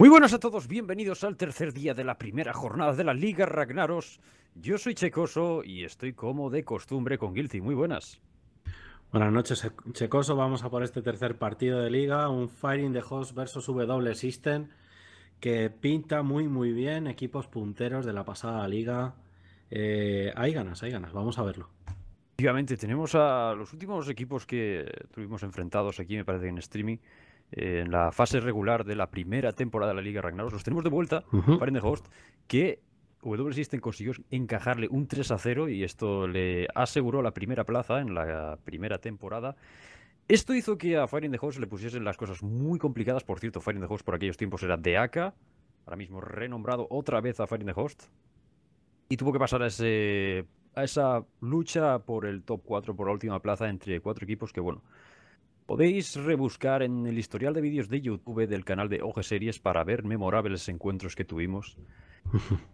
Muy buenas a todos, bienvenidos al tercer día de la primera jornada de la Liga Ragnaros. Yo soy Checoso y estoy como de costumbre con Guilty. Muy buenas. Buenas noches, Checoso. Vamos a por este tercer partido de liga, un Firing the Host versus W System que pinta muy muy bien, equipos punteros de la pasada liga. Eh, hay ganas, hay ganas, vamos a verlo. Efectivamente, tenemos a los últimos equipos que tuvimos enfrentados aquí, me parece, en streaming. Eh, en la fase regular de la primera temporada de la Liga Ragnaros. Los tenemos de vuelta, uh Host, que W System consiguió encajarle un 3 0 y esto le aseguró la primera plaza en la primera temporada. Esto hizo que a Fire in the Host le pusiesen las cosas muy complicadas. Por cierto, Fire in the Host por aquellos tiempos era de AK, ahora mismo renombrado otra vez a Fire in the Host. Y tuvo que pasar a, ese, a esa lucha por el top 4, por la última plaza entre cuatro equipos que, bueno, Podéis rebuscar en el historial de vídeos de YouTube del canal de OG Series para ver memorables encuentros que tuvimos.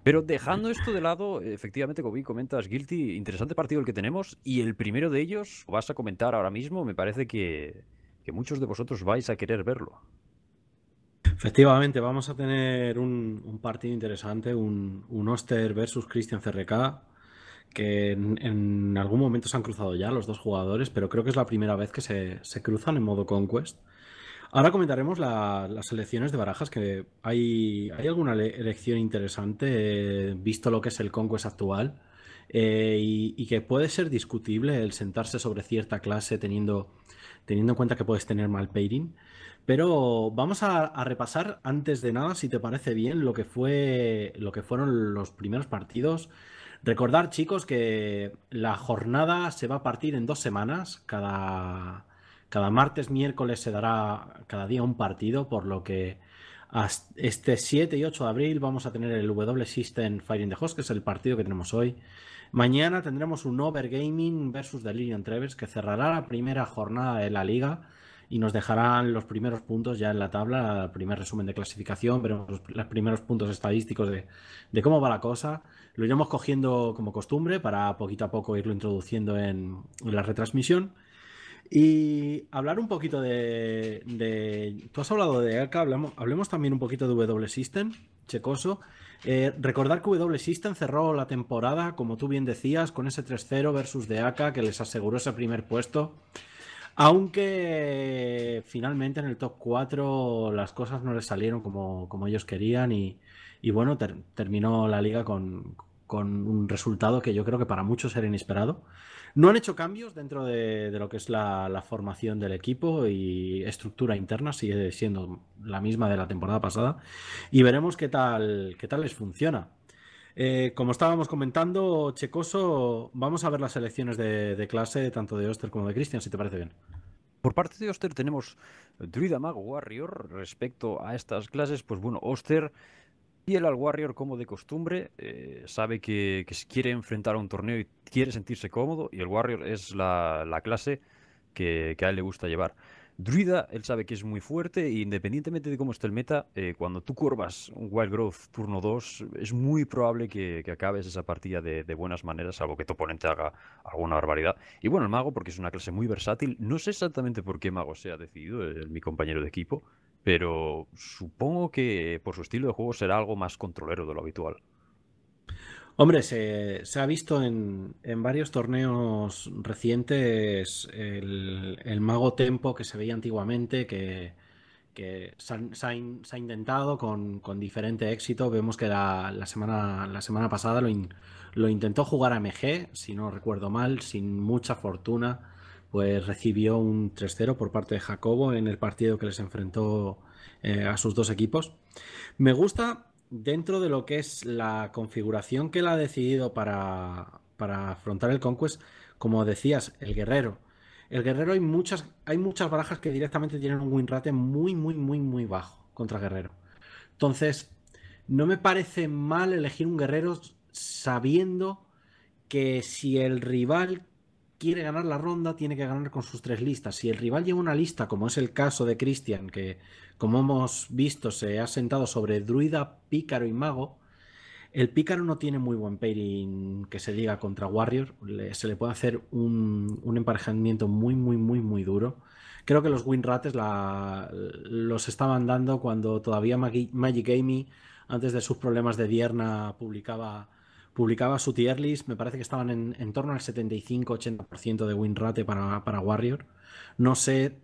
Pero dejando esto de lado, efectivamente, como bien comentas, Guilty, interesante partido el que tenemos. Y el primero de ellos, vas a comentar ahora mismo, me parece que, muchos de vosotros vais a querer verlo. Efectivamente, vamos a tener un, partido interesante, un, un Oster versus Christian CRK que en, algún momento se han cruzado ya los dos jugadores, pero creo que es la primera vez que se, cruzan en modo Conquest. Ahora comentaremos las elecciones de barajas, que hay, hay alguna elección interesante, eh, visto lo que es el Conquest actual, eh, y, que puede ser discutible el sentarse sobre cierta clase teniendo, teniendo en cuenta que puedes tener mal pairing. Pero vamos a, a, repasar antes de nada, si te parece bien, lo que, fue, lo que fueron los primeros partidos Recordar, chicos, que la jornada se va a partir en dos semanas. Cada, cada martes, miércoles se dará cada día un partido, por lo que este 7 y 8 de abril vamos a tener el W System Fighting the Host, que es el partido que tenemos hoy. Mañana tendremos un Overgaming versus Delirium Travers que cerrará la primera jornada de la liga y nos dejarán los primeros puntos ya en la tabla, el primer resumen de clasificación, veremos los, primeros puntos estadísticos de, cómo va la cosa. Lo iremos cogiendo como costumbre para poquito a poco irlo introduciendo en, la retransmisión. Y hablar un poquito de, tú has hablado de AK hablemos, también un poquito de W System, checoso. Eh, recordar que W System cerró la temporada, como tú bien decías, con ese 3-0 versus de AK que les aseguró ese primer puesto. Aunque finalmente en el top 4 las cosas no les salieron como, ellos querían y, bueno, terminó la liga con, un resultado que yo creo que para muchos era inesperado. No han hecho cambios dentro de, lo que es la, la, formación del equipo y estructura interna sigue siendo la misma de la temporada pasada y veremos qué tal, qué tal les funciona. Eh, como estábamos comentando, Checoso, vamos a ver las elecciones de, clase, tanto de Oster como de Christian, si te parece bien. Por parte de Oster tenemos Druida Mago Warrior. Respecto a estas clases, pues bueno, Oster, fiel al Warrior como de costumbre, eh, sabe que, que, quiere enfrentar a un torneo y quiere sentirse cómodo, y el Warrior es la, clase que, a él le gusta llevar. Druida, él sabe que es muy fuerte e independientemente de cómo esté el meta, eh, cuando tú curvas un Wild Growth turno 2, es muy probable que, acabes esa partida de, buenas maneras, salvo que tu oponente haga alguna barbaridad. Y bueno, el mago, porque es una clase muy versátil, no sé exactamente por qué mago se ha decidido, mi compañero de equipo, pero supongo que por su estilo de juego será algo más controlero de lo habitual. Hombre, se, ha visto en, varios torneos recientes el, mago tempo que se veía antiguamente, que, se, ha intentado con, diferente éxito. Vemos que la, semana, la semana pasada lo, intentó jugar a MG, si no recuerdo mal, sin mucha fortuna, pues recibió un 3-0 por parte de Jacobo en el partido que les enfrentó eh, a sus dos equipos. Me gusta dentro de lo que es la configuración que la ha decidido para, afrontar el Conquest, como decías, el guerrero. El guerrero hay muchas, hay muchas barajas que directamente tienen un win rate muy, muy, muy, muy bajo contra guerrero. Entonces, no me parece mal elegir un guerrero sabiendo que si el rival quiere ganar la ronda, tiene que ganar con sus tres listas. Si el rival lleva una lista, como es el caso de Christian, que como hemos visto se ha sentado sobre druida, pícaro y mago, el pícaro no tiene muy buen pairing que se diga contra Warrior. se le puede hacer un, emparejamiento muy, muy, muy, muy duro. Creo que los Winrates los estaban dando cuando todavía Magic Amy, antes de sus problemas de Dierna, publicaba publicaba su tier list, me parece que estaban en, en torno al 75-80% de win rate para, Warrior. No sé,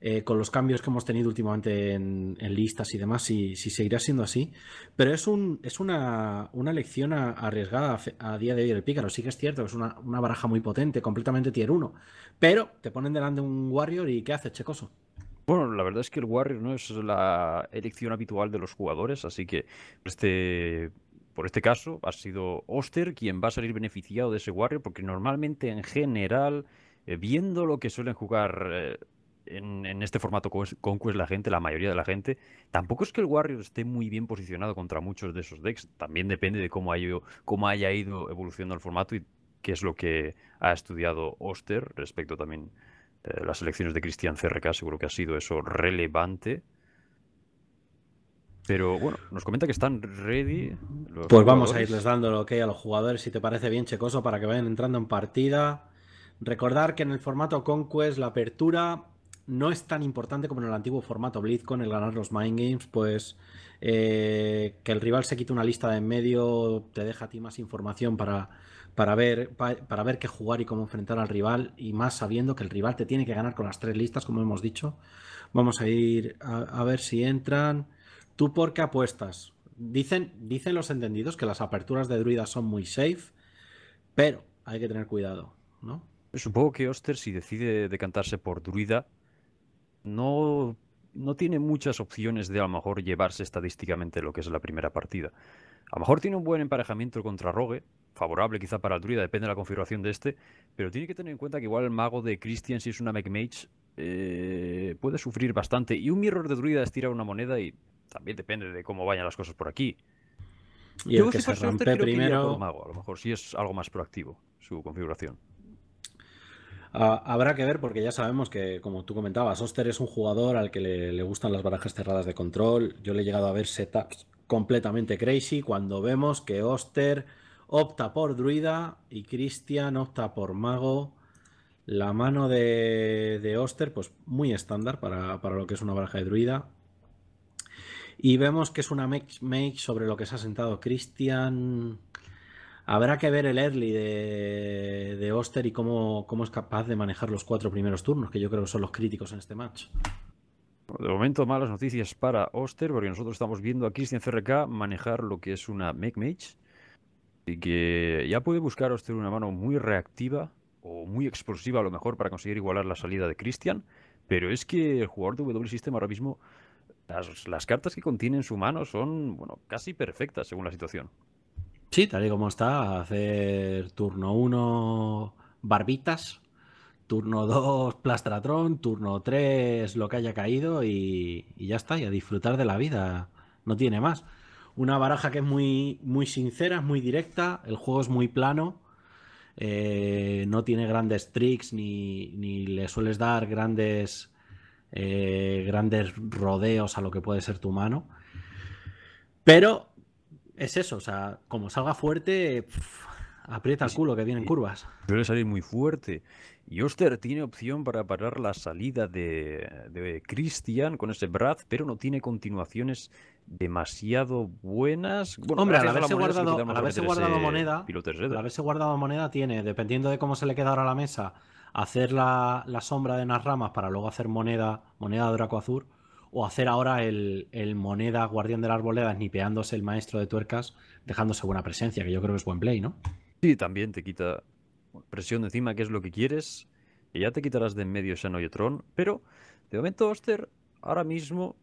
eh, con los cambios que hemos tenido últimamente en, listas y demás, si, si, seguirá siendo así, pero es, un, es una, elección arriesgada a, día de hoy el Pícaro. Sí que es cierto que es una, baraja muy potente, completamente tier 1, pero te ponen delante un Warrior y ¿qué hace Checoso? Bueno, la verdad es que el Warrior no es la elección habitual de los jugadores, así que este por este caso, ha sido Oster quien va a salir beneficiado de ese Warrior, porque normalmente en general, eh, viendo lo que suelen jugar eh, en, este formato Conquest la gente, la mayoría de la gente, tampoco es que el Warrior esté muy bien posicionado contra muchos de esos decks, también depende de cómo ido cómo haya ido evolucionando el formato y qué es lo que ha estudiado Oster respecto también eh, las elecciones de Cristian CRK, seguro que ha sido eso relevante. Pero bueno, nos comenta que están ready. pues vamos a irles dando lo ok a los jugadores, si te parece bien, Checoso, para que vayan entrando en partida. Recordar que en el formato Conquest la apertura no es tan importante como en el antiguo formato BlizzCon, el ganar los Mind Games, pues eh, que el rival se quite una lista de en medio te deja a ti más información para, para, ver, para, ver qué jugar y cómo enfrentar al rival, y más sabiendo que el rival te tiene que ganar con las tres listas, como hemos dicho. Vamos a ir a ver si entran. ¿Tú por qué apuestas? Dicen, dicen los entendidos que las aperturas de Druida son muy safe, pero hay que tener cuidado, ¿no? Supongo que Oster, si decide decantarse por druida, no, no tiene muchas opciones de a lo mejor llevarse estadísticamente lo que es la primera partida. A lo mejor tiene un buen emparejamiento contra Rogue, favorable quizá para el druida, depende de la configuración de este, pero tiene que tener en cuenta que igual el mago de Christian, si es una mech mage, eh, puede sufrir bastante. Y un mirror de druida es tirar una moneda y también depende de cómo vayan las cosas por aquí. Y el que se rompe primero. mago. A lo mejor sí es algo más proactivo su configuración. Ah, habrá que ver porque ya sabemos que, como tú comentabas, Oster es un jugador al que le, gustan las barajas cerradas de control. Yo le he llegado a ver setups completamente crazy cuando vemos que Oster opta por druida y Cristian opta por mago. La mano de, de Oster, pues muy estándar para, para lo que es una baraja de druida. Y vemos que es una make, make sobre lo que se ha sentado Christian. Habrá que ver el early de, Oster y cómo, cómo, es capaz de manejar los cuatro primeros turnos, que yo creo que son los críticos en este match. De momento, malas noticias para Oster, porque nosotros estamos viendo a Christian CRK manejar lo que es una make mage. Y que ya puede buscar Oster una mano muy reactiva o muy explosiva, a lo mejor, para conseguir igualar la salida de Christian. Pero es que el jugador de W System ahora mismo las, cartas que contiene en su mano son bueno, casi perfectas según la situación. Sí, tal y como está, hacer turno 1 barbitas, turno 2 plastratrón, turno 3 lo que haya caído y, y, ya está, y a disfrutar de la vida, no tiene más. Una baraja que es muy, muy sincera, es muy directa, el juego es muy plano, eh, no tiene grandes tricks ni, ni le sueles dar grandes eh, grandes rodeos a lo que puede ser tu mano. Pero es eso, o sea, como salga fuerte, aprieta el culo que vienen curvas. Debe salir muy fuerte. Y Oster tiene opción para parar la salida de, de Christian con ese Brad, pero no tiene continuaciones demasiado buenas. Hombre, al haberse guardado, guardado moneda, al haberse guardado moneda tiene, dependiendo de cómo se le queda ahora la mesa, hacer la, sombra de unas ramas para luego hacer moneda, moneda de Draco azul, o hacer ahora el, moneda guardián de la arboleda nipeándose el maestro de tuercas, dejándose buena presencia, que yo creo que es buen play, ¿no? Sí, también te quita presión encima, que es lo que quieres, y ya te quitarás de en medio tron. pero de momento Oster ahora mismo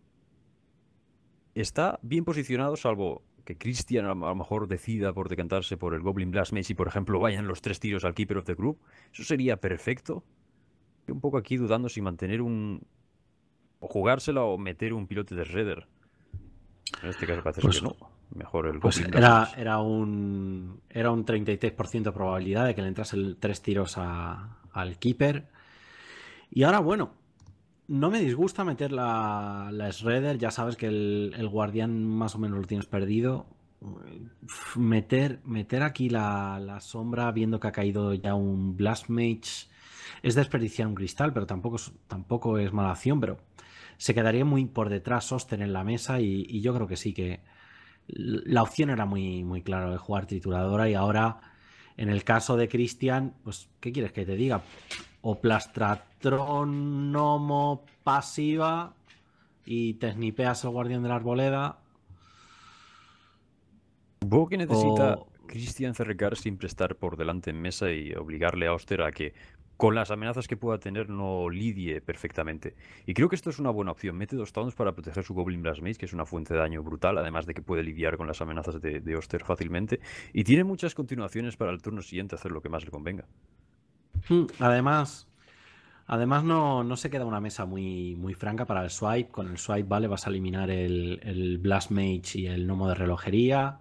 está bien posicionado, salvo que Christian a lo mejor decida por decantarse por el Goblin Blast Mage y por ejemplo vayan los tres tiros al Keeper of the Group, eso sería perfecto. Estoy un poco aquí dudando si mantener un... o jugársela o meter un pilote de Shredder. En este caso pues Mejor el pues era, era, un, era un 33% de probabilidad de que le entrase tres tiros al Keeper. Y ahora, bueno, no me disgusta meter la, Shredder, ya sabes que el, guardián más o menos lo tienes perdido. meter, meter aquí la, sombra viendo que ha caído ya un Blast Mage es desperdiciar un cristal, pero tampoco es, tampoco es mala acción, pero se quedaría muy por detrás Soster en la mesa y, yo creo que sí que la opción era muy, muy clara de jugar trituradora y ahora en el caso de Cristian, pues ¿qué quieres que te diga? O Plastrat astrónomo pasiva y te snipeas el guardián de la arboleda. Supongo que necesita Christian Cristian Cercar siempre estar por delante en mesa y obligarle a Oster a que con las amenazas que pueda tener no lidie perfectamente. Y creo que esto es una buena opción. Mete dos taunts para proteger su Goblin Blast que es una fuente de daño brutal, además de que puede lidiar con las amenazas de, de Oster fácilmente. Y tiene muchas continuaciones para el turno siguiente hacer lo que más le convenga. Hmm, además, Además, no, se queda una mesa muy, muy franca para el swipe. Con el swipe, vale, vas a eliminar el, el Blast Mage y el gnomo de relojería.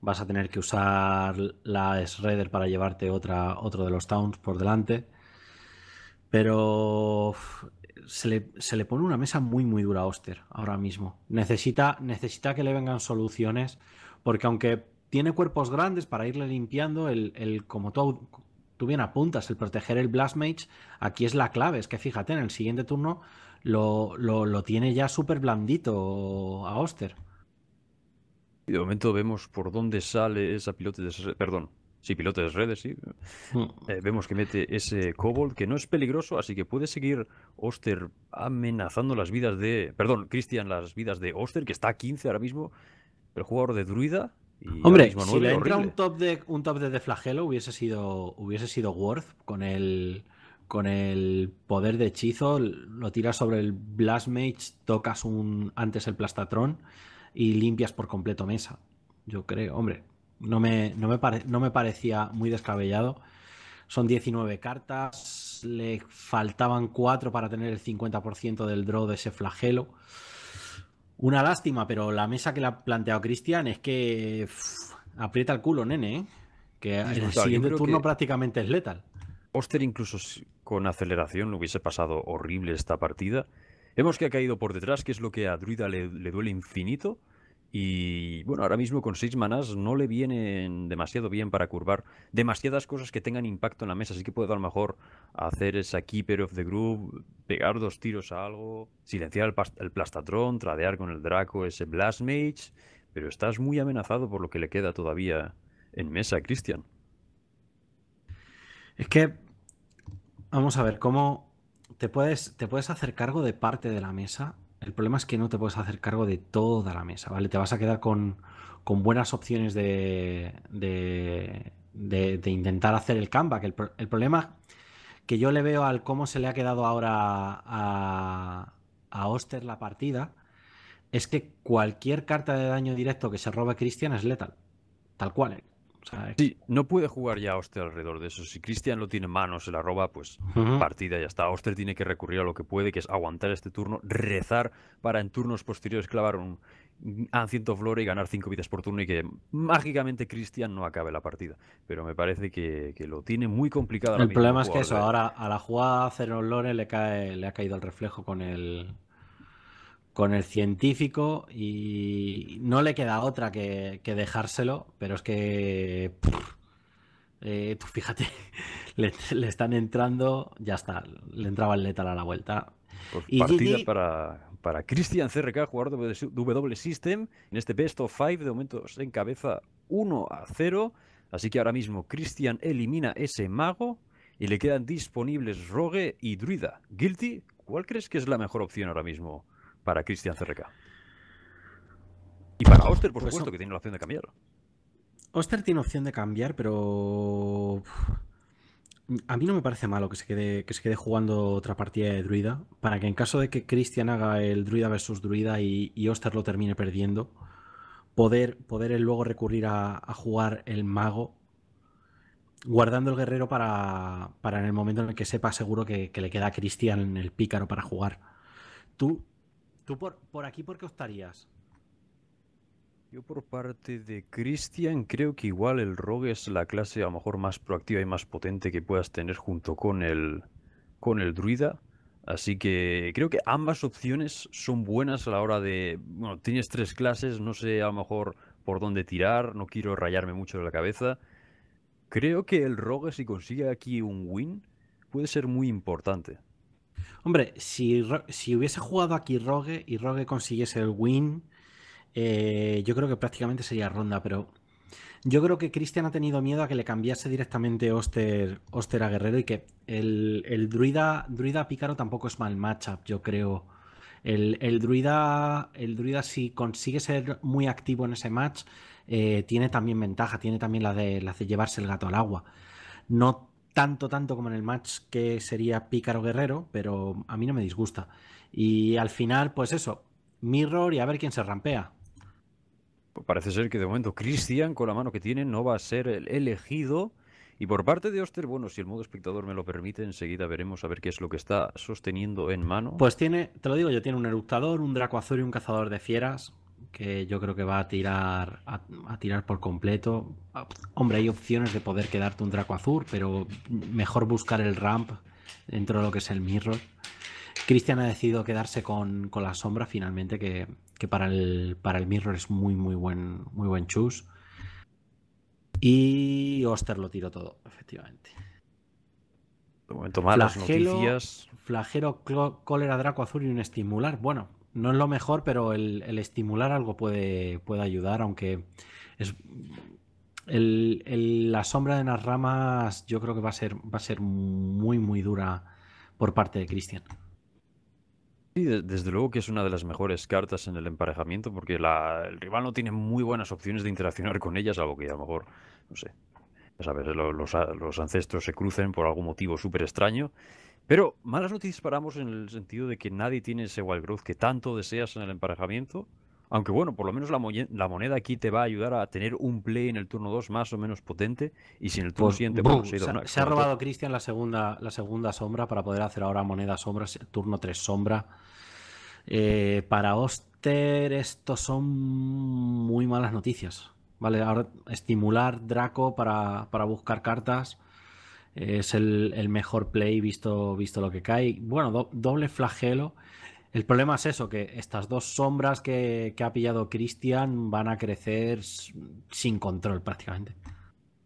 Vas a tener que usar la Shredder para llevarte otra, otro de los towns por delante. Pero se le, pone una mesa muy, muy dura a Oster ahora mismo. Necesita, necesita que le vengan soluciones, porque aunque tiene cuerpos grandes para irle limpiando, el, como, tú, tú bien apuntas, el proteger el Blastmage aquí es la clave. Es que fíjate, en el siguiente turno lo, tiene ya súper blandito a Oster. Y de momento vemos por dónde sale esa pilota de... Perdón, Sí, piloto de redes, sí. Mm. Eh, vemos que mete ese Kobold, que no es peligroso, así que puede seguir Oster amenazando las vidas de. Perdón, cristian las vidas de Oster, que está a 15 ahora mismo. El jugador de Druida. Hombre, si le entra un top de un top de, flagelo hubiese sido hubiese sido Worth con el con el poder de hechizo, lo tiras sobre el Blast Mage, tocas un antes el Plastatron y limpias por completo mesa. Yo creo, hombre, no me, no me, no me parecía muy descabellado. Son 19 cartas, le faltaban 4 para tener el 50% del draw de ese flagelo. Una lástima, pero la mesa que le ha planteado Cristian es que aprieta el culo, nene. ¿eh? Que en el siguiente turno prácticamente es letal. Oster incluso con aceleración lo hubiese pasado horrible esta partida. Vemos que ha caído por detrás, que es lo que a Druida le, le duele infinito. Y bueno, ahora mismo con seis manas no le vienen demasiado bien para curvar demasiadas cosas que tengan impacto en la mesa. Así que puedo a lo mejor hacer esa Keeper of the Group, pegar dos tiros a algo, silenciar el, Plastatron, tradear con el Draco ese Blast Pero estás muy amenazado por lo que le queda todavía en mesa, Cristian. Es que, vamos a ver, ¿cómo te puedes, te puedes hacer cargo de parte de la mesa el problema es que no te puedes hacer cargo de toda la mesa, ¿vale? Te vas a quedar con, buenas opciones de, de, de, intentar hacer el comeback. El, el, problema que yo le veo al cómo se le ha quedado ahora a, Oster la partida es que cualquier carta de daño directo que se roba Christian es letal. Tal cual. Sí, no puede jugar ya Oster alrededor de eso. Si Cristian lo tiene en manos, se la roba, pues partida ya está. Oster tiene que recurrir a lo que puede, que es aguantar este turno, rezar para en turnos posteriores clavar un Ancient of y ganar 5 vidas por turno y que mágicamente Cristian no acabe la partida. Pero me parece que, que lo tiene muy complicado. El problema es que eso, ahora a la jugada Cero Lore le, cae, le ha caído el reflejo con el con el científico y no le queda otra que, dejárselo, pero es que, eh, fíjate, le, están entrando, ya está, le entraba el letal a la vuelta. Pues partida para, para Cristian CRK, jugador de W System, en este Best of Five, de momento se encabeza 1 a 0, así que ahora mismo Cristian elimina ese mago y le quedan disponibles Rogue y Druida. Guilty, ¿cuál crees que es la mejor opción ahora mismo? para Cristian CRK. Y para Oster, por pues supuesto, que tiene la opción de cambiarlo. Oster tiene opción de cambiar, pero. A mí no me parece malo que se quede, que se quede jugando otra partida de druida. Para que en caso de que Cristian haga el druida versus druida y, Oster lo termine perdiendo, poder, poder él luego recurrir a, jugar el mago. Guardando el guerrero para, para en el momento en el que sepa seguro que, que le queda a Cristian el pícaro para jugar. ¿Tú, ¿Tú por, por aquí por qué optarías? Yo por parte de cristian creo que igual el rogue es la clase a lo mejor más proactiva y más potente que puedas tener junto con el, con el druida. Así que creo que ambas opciones son buenas a la hora de... Bueno, tienes tres clases, no sé a lo mejor por dónde tirar, no quiero rayarme mucho de la cabeza. Creo que el rogue si consigue aquí un win puede ser muy importante. Hombre, si, hubiese jugado aquí Rogue y Rogue consiguiese el win, eh, yo creo que prácticamente sería ronda, pero yo creo que Cristian ha tenido miedo a que le cambiase directamente Oster, Oster a Guerrero y que el, druida, druida pícaro tampoco es mal matchup, yo creo. El, druida, el druida, si consigue ser muy activo en ese match, eh, tiene también ventaja, tiene también la de, la de llevarse el gato al agua. No tanto, tanto como en el match que sería Pícaro Guerrero, pero a mí no me disgusta. Y al final, pues eso, Mirror y a ver quién se rampea. Pues parece ser que de momento cristian con la mano que tiene, no va a ser el elegido. Y por parte de Oster, bueno, si el modo espectador me lo permite, enseguida veremos a ver qué es lo que está sosteniendo en mano. Pues tiene, te lo digo yo, tiene un eructador, un dracoazor y un cazador de fieras que yo creo que va a tirar a, tirar por completo. Ah, hombre, hay opciones de poder quedarte un Draco Azul, pero mejor buscar el ramp dentro de lo que es el mirror. Cristian ha decidido quedarse con, la sombra finalmente, que, para, el, para el mirror es muy, muy buen, muy buen chus. Y Oster lo tiró todo, efectivamente. De momento malas noticias. Flagero, cólera, Draco Azul y un estimular. Bueno, no es lo mejor, pero el, estimular algo puede, puede ayudar, aunque es, la sombra de las ramas yo creo que va a ser, va a ser muy, muy dura por parte de Cristian. Sí, desde luego que es una de las mejores cartas en el emparejamiento porque el rival no tiene muy buenas opciones de interaccionar con ellas, algo que a lo mejor, no sé, a sabes, los ancestros se crucen por algún motivo súper extraño pero malas noticias paramos en el sentido de que nadie tiene ese wild growth que tanto deseas en el emparejamiento. Aunque bueno, por lo menos la, moneda aquí te va a ayudar a tener un play en el turno 2 más o menos potente. Y sin en el turno pues, siguiente se, ha robado Cristian la segunda, la segunda sombra para poder hacer ahora moneda sombra, turno 3 sombra. Eh, para Oster, estos son muy malas noticias. Vale, ahora estimular Draco para, para buscar cartas es el, mejor play visto, visto lo que cae. Bueno, doble flagelo. El problema es eso, que estas dos sombras que, ha pillado Cristian van a crecer sin control prácticamente.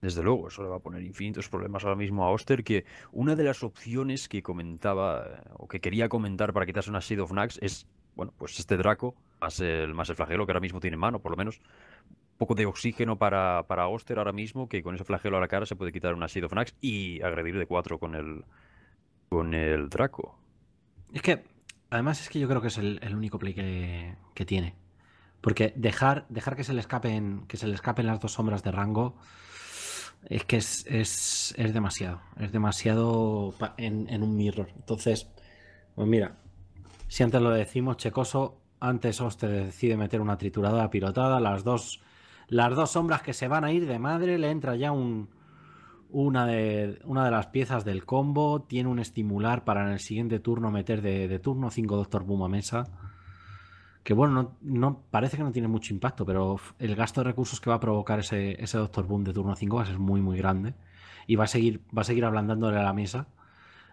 Desde luego, eso le va a poner infinitos problemas ahora mismo a Oster, que una de las opciones que comentaba o que quería comentar para quitarse una Seed of Nax es, bueno, pues este Draco más el, más el flagelo que ahora mismo tiene en mano, por lo menos, poco de oxígeno para, para Oster ahora mismo, que con ese flagelo a la cara se puede quitar un asido Fnax y agredir de cuatro con el, con el Draco. Es que, además, es que yo creo que es el, único play que, que, tiene. Porque dejar, dejar que, se le escapen, que se le escapen las dos sombras de rango es que es, es, es demasiado. Es demasiado en, en, un mirror. Entonces, pues mira, si antes lo decimos, Checoso, antes Oster decide meter una trituradora pilotada, las dos las dos sombras que se van a ir de madre, le entra ya una, de, una de las piezas del combo, tiene un estimular para en el siguiente turno meter de, turno 5 Doctor Boom a mesa. Que bueno, no, parece que no tiene mucho impacto, pero el gasto de recursos que va a provocar ese, ese Doctor Boom de turno 5 va a ser muy, muy grande. Y va a seguir, va a seguir ablandándole a la mesa.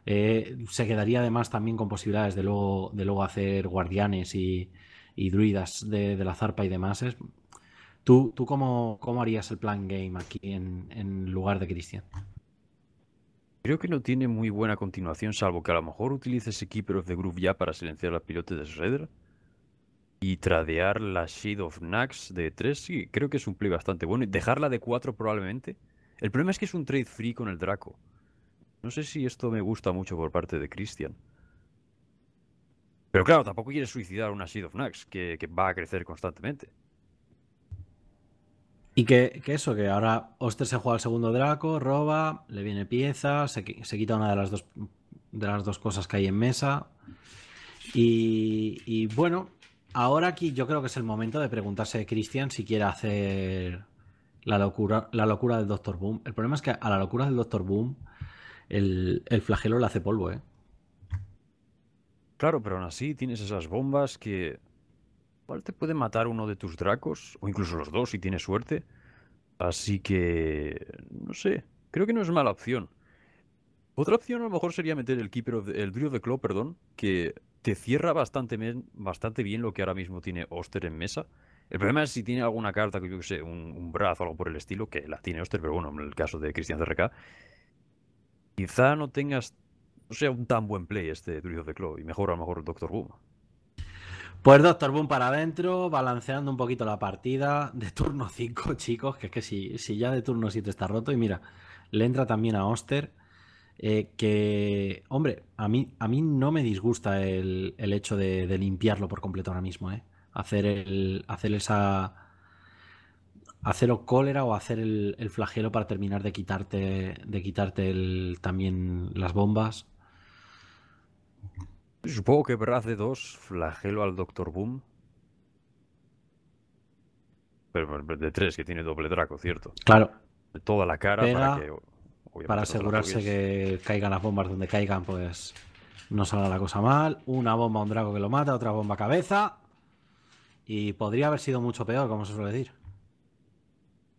Eh, se quedaría además también con posibilidades de luego, de luego hacer guardianes y, y druidas de, de la zarpa y demás. ¿Tú, cómo, harías el plan game aquí en, lugar de Cristian? Creo que no tiene muy buena continuación, salvo que a lo mejor utilices Keeper of the Groove ya para silenciar los pilote de Shredder y tradear la Shade of Nax de 3. Sí, creo que es un play bastante bueno. Y dejarla de 4 probablemente. El problema es que es un trade free con el Draco. No sé si esto me gusta mucho por parte de Cristian. Pero claro, tampoco quieres suicidar una Shade of Nax que va a crecer constantemente. Y que, eso, que ahora Oster se juega al segundo Draco, roba, le viene pieza, se, se, quita una de las, dos, de las dos cosas que hay en mesa. Y, y bueno, ahora aquí yo creo que es el momento de preguntarse a Cristian si quiere hacer la locura, la locura del Doctor Boom. El problema es que a la locura del Doctor Boom el, el flagelo le hace polvo, ¿eh? Claro, pero aún así tienes esas bombas que Igual te puede matar uno de tus dracos, o incluso los dos si tienes suerte. Así que... no sé, creo que no es mala opción. Otra opción a lo mejor sería meter el Keeper of the, el de Claw, perdón, que te cierra bastante, bien, bastante bien lo que ahora mismo tiene Oster en mesa. El problema es si tiene alguna carta, que yo que sé, un, brazo o algo por el estilo, que la tiene Oster, pero bueno, en el caso de Cristian CRK, quizá no tengas, no sea un tan buen play este Drew de the Claw, y mejor a lo mejor el Doctor boom pues Doctor Boom para adentro, balanceando un poquito la partida de turno 5, chicos, que es que si, si ya de turno 7 está roto y mira, le entra también a Oster, eh, que, hombre, a mí, a mí no me disgusta el, hecho de, limpiarlo por completo ahora mismo, ¿eh? Hacer, el, hacer esa... Hacer cólera o hacer el, flagelo para terminar de quitarte, de quitarte también las bombas Supongo que Braz de 2 flagelo al Doctor Boom. Pero de 3, que tiene doble draco, ¿cierto? Claro. De toda la cara para asegurarse que caigan las bombas donde caigan, pues no salga la cosa mal. Una bomba a un draco que lo mata, otra bomba a cabeza. Y podría haber sido mucho peor, como se suele decir.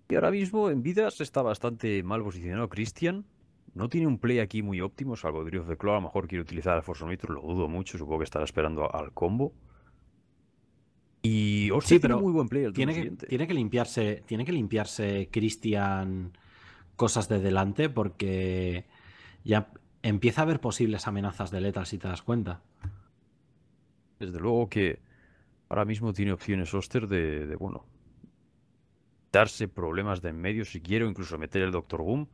Y ahora mismo en vidas está bastante mal posicionado Christian. No tiene un play aquí muy óptimo, salvo Drift de Claw. A lo mejor quiere utilizar al Nitro. lo dudo mucho. Supongo que estará esperando al combo. Y sí, pero tiene muy buen tiene que, limpiarse, tiene que limpiarse Cristian cosas de delante porque ya empieza a haber posibles amenazas de letras si te das cuenta. Desde luego que ahora mismo tiene opciones Oster de, de bueno darse problemas de en medio si quiero incluso meter el Doctor Goom.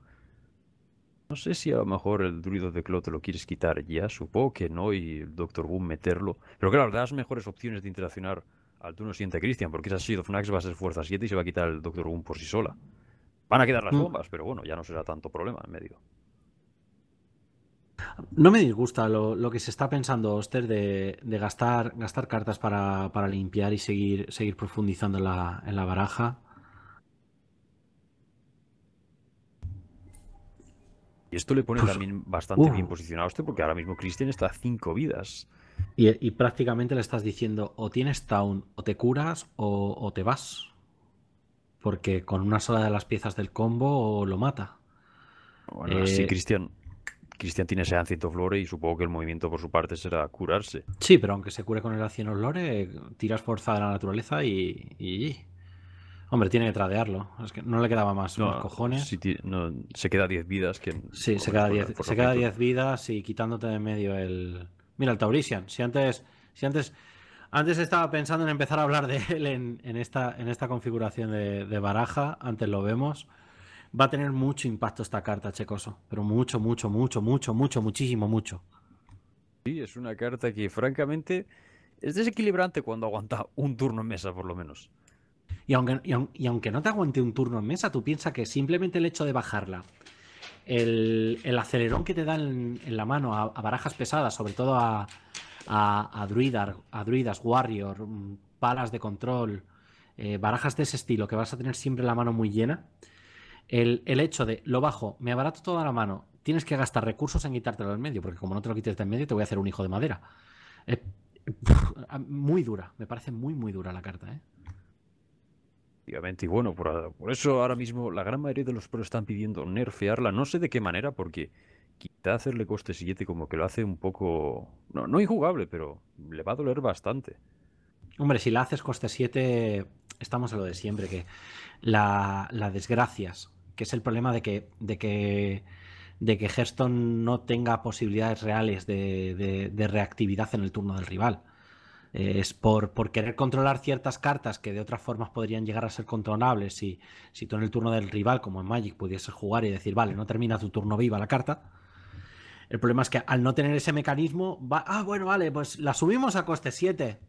No sé si a lo mejor el druido de te lo quieres quitar ya, supongo que no, y el Doctor Boom meterlo. Pero claro, las mejores opciones de interaccionar al turno siguiente a Christian, porque esa sido sido va a ser fuerza 7 y se va a quitar el Doctor Boom por sí sola. Van a quedar las mm. bombas, pero bueno, ya no será tanto problema en medio. No me disgusta lo, que se está pensando, Oster, de, gastar, gastar cartas para, limpiar y seguir, seguir profundizando en la, en la baraja. Y esto le pone pues, también bastante bien uh. posicionado a usted, porque ahora mismo Cristian está a cinco vidas. Y, prácticamente le estás diciendo o tienes taun, o te curas, o, te vas. Porque con una sola de las piezas del combo lo mata. Bueno, sí, eh, Cristian. Cristian tiene ese Ancient flore y supongo que el movimiento por su parte será curarse. Sí, pero aunque se cure con el Ancient of Lore, tiras fuerza de la naturaleza y... Hombre, tiene que tradearlo. Es que no le quedaba más, no, cojones. se queda 10 vidas. sí, se queda 10 diez vidas y quitándote de medio el. Mira, el Taurisian. Si antes. Si antes. Antes estaba pensando en empezar a hablar de él en, esta, en esta configuración de, baraja. Antes lo vemos. Va a tener mucho impacto esta carta, Checoso. Pero mucho, mucho, mucho, mucho, mucho, muchísimo, mucho. Sí, es una carta que, francamente, es desequilibrante cuando aguanta un turno en mesa, por lo menos. Y aunque, no te aguante un turno en mesa, tú piensas que simplemente el hecho de bajarla, el, acelerón que te dan en, la mano a, barajas pesadas, sobre todo a, a, a, druidas, warrior, mm, palas de control, eh, barajas de ese estilo que vas a tener siempre la mano muy llena, el, hecho de lo bajo, me abarato toda la mano, tienes que gastar recursos en quitártelo en medio, porque como no te lo quites del medio, te voy a hacer un hijo de madera. Eh, muy dura, me parece muy, muy dura la carta. ¿eh? y bueno, ah, por, eso ahora mismo la gran mayoría de los pros están pidiendo nerfearla, no sé de qué manera, porque quizá hacerle coste 7 como que lo hace un poco, no, no injugable, pero le va a doler bastante. Hombre, si la haces coste 7, estamos a lo de siempre, que la, la desgracias, que es el problema de que, de que, de que Hearthstone no tenga posibilidades reales de, de reactividad en el turno del rival. Eh, es por, querer controlar ciertas cartas que de otras formas podrían llegar a ser controlables. Si, si tú en el turno del rival, como en Magic, pudieses jugar y decir, vale, no termina tu turno viva la carta. El problema es que al no tener ese mecanismo, va, ah, bueno, vale, pues la subimos a coste 7.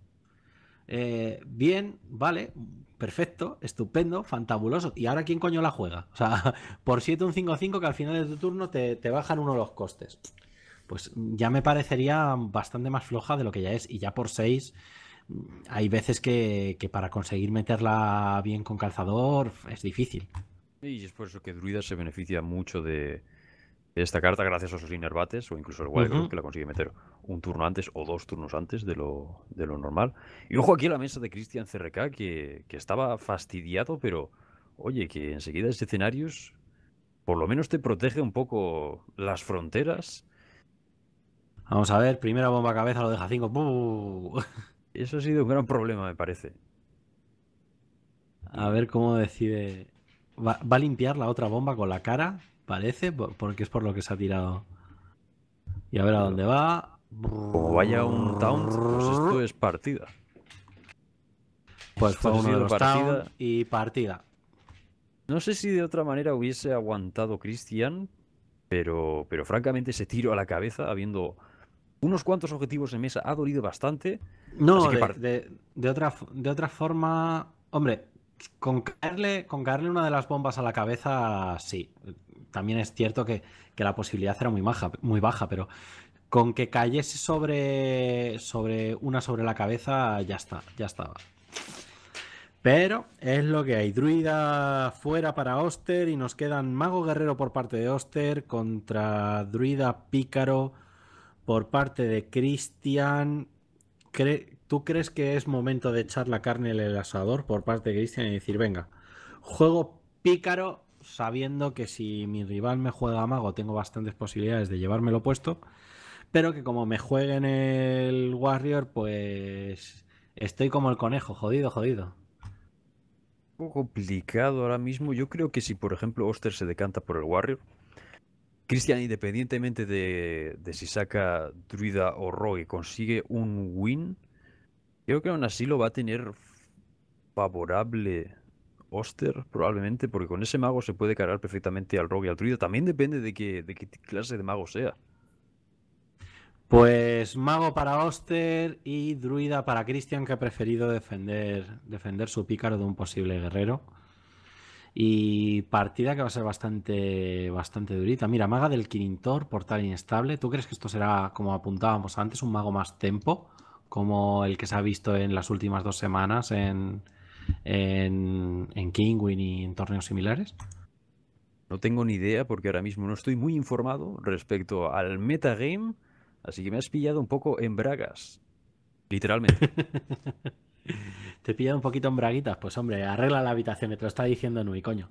Eh, bien, vale, perfecto, estupendo, fantabuloso. ¿Y ahora quién coño la juega? O sea, por 7 un 5-5 que al final de tu turno te, te bajan uno de los costes pues ya me parecería bastante más floja de lo que ya es. Y ya por seis mm, hay veces que, para conseguir meterla bien con calzador es difícil. Y es por eso que Druida se beneficia mucho de, esta carta gracias a sus inerbates, o incluso el Wildcrow que la consigue meter un turno antes o dos turnos antes de lo, de normal. Y ojo aquí a la mesa de Cristian CRK que, estaba fastidiado, pero oye, que enseguida ese escenario, por lo menos te protege un poco las fronteras Vamos a ver, primera bomba cabeza lo deja 5. Eso ha sido un gran problema, me parece. A ver cómo decide. Va, a limpiar la otra bomba con la cara, parece, porque es por lo que se ha tirado. Y a ver a dónde va. vaya un taunt. Pues esto es partida. Pues fue uno partida. y partida. No sé si de otra manera hubiese aguantado Christian, pero, pero francamente se tiro a la cabeza, habiendo unos cuantos objetivos en mesa ha dolido bastante. No, de, otra, de otra forma, hombre, con caerle, con una de las bombas a la cabeza, sí. También es cierto que, la posibilidad era muy baja, muy baja, pero con que cayese sobre, sobre una sobre la cabeza, ya está, ya estaba. Pero es lo que hay. Druida fuera para Oster y nos quedan Mago Guerrero por parte de Oster contra Druida Pícaro por parte de Cristian. ¿Tú crees que es momento de echar la carne en el asador por parte de Cristian y decir, venga, juego pícaro sabiendo que si mi rival me juega a mago tengo bastantes posibilidades de llevármelo puesto, pero que como me juegue en el Warrior, pues estoy como el conejo, jodido, jodido. Un poco complicado ahora mismo. Yo creo que si, por ejemplo, Oster se decanta por el Warrior, Cristian, independientemente de, si saca Druida o Rogue, consigue un win, creo que aún así lo va a tener favorable Oster, probablemente, porque con ese mago se puede cargar perfectamente al Rogue y al Druida. También depende de qué, clase de mago sea. Pues mago para Oster y druida para Cristian, que ha preferido defender, defender su pícaro de un posible guerrero. Y partida que va a ser bastante, bastante durita. Mira, maga del por portal inestable. ¿Tú crees que esto será, como apuntábamos antes, un mago más tempo? Como el que se ha visto en las últimas dos semanas en, en, en Kingwin y en torneos similares. No tengo ni idea porque ahora mismo no estoy muy informado respecto al metagame, así que me has pillado un poco en bragas, literalmente. Te pilla un poquito en braguitas, pues hombre, arregla la habitación, Me te lo está diciendo Nui, coño.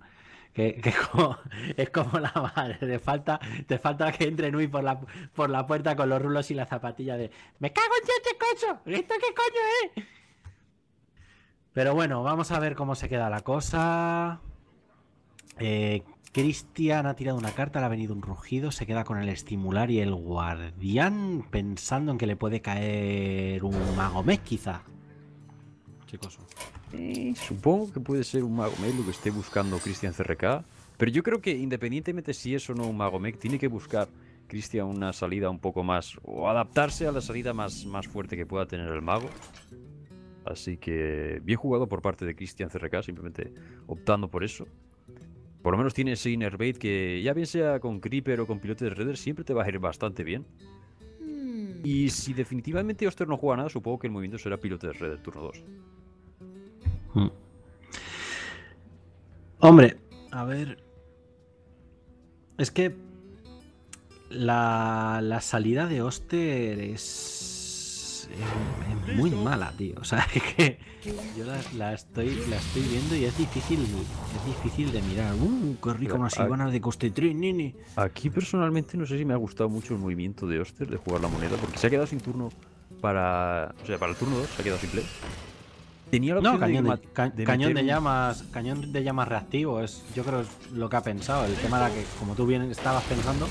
Que, es como la madre, te falta, te falta que entre Nui por la, por la puerta con los rulos y la zapatilla de ¡Me cago en este cocho! ¿Esto qué coño es? Pero bueno, vamos a ver cómo se queda la cosa. Eh, Cristian ha tirado una carta, le ha venido un rugido, se queda con el estimular y el guardián pensando en que le puede caer un mes, quizá. Mm, supongo que puede ser un mago mech lo que esté buscando Cristian CRK. Pero yo creo que independientemente si es o no un mago mech, tiene que buscar Cristian una salida un poco más... O adaptarse a la salida más, más fuerte que pueda tener el mago. Así que bien jugado por parte de Cristian CRK, simplemente optando por eso. Por lo menos tiene ese inner bait que ya bien sea con Creeper o con pilote de red siempre te va a ir bastante bien. Hmm. Y si definitivamente Oster no juega nada, supongo que el movimiento será pilote de Redder turno 2. Mm. Hombre, a ver. Es que la, salida de Oster es, muy mala, tío. O sea, es que yo la, estoy, la estoy viendo y es difícil, es difícil de mirar. ¡Uh, qué rico una ibanas de ni nini! Aquí personalmente no sé si me ha gustado mucho el movimiento de Oster de jugar la moneda porque se ha quedado sin turno para... O sea, para el turno 2 se ha quedado sin play. Tenía lo cañón de, llamas, cañón de llamas reactivo es, yo creo, es lo que ha pensado. El tema era que, como tú bien estabas pensando,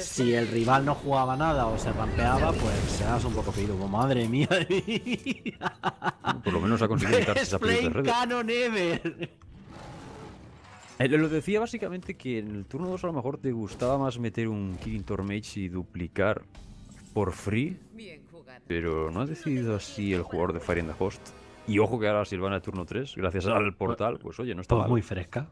si el rival no jugaba nada o se rampeaba, pues se eras un poco pedido. Como, madre mía. Por lo menos ha conseguido quitarse esa de red ever. Eh, lo decía básicamente que en el turno 2 a lo mejor te gustaba más meter un Killing Tormage y duplicar por free. Pero no ha decidido así el jugador de Fire in the Host. Y ojo que ahora Silvana es turno 3, gracias al pues, portal, pues oye, no está pues muy fresca.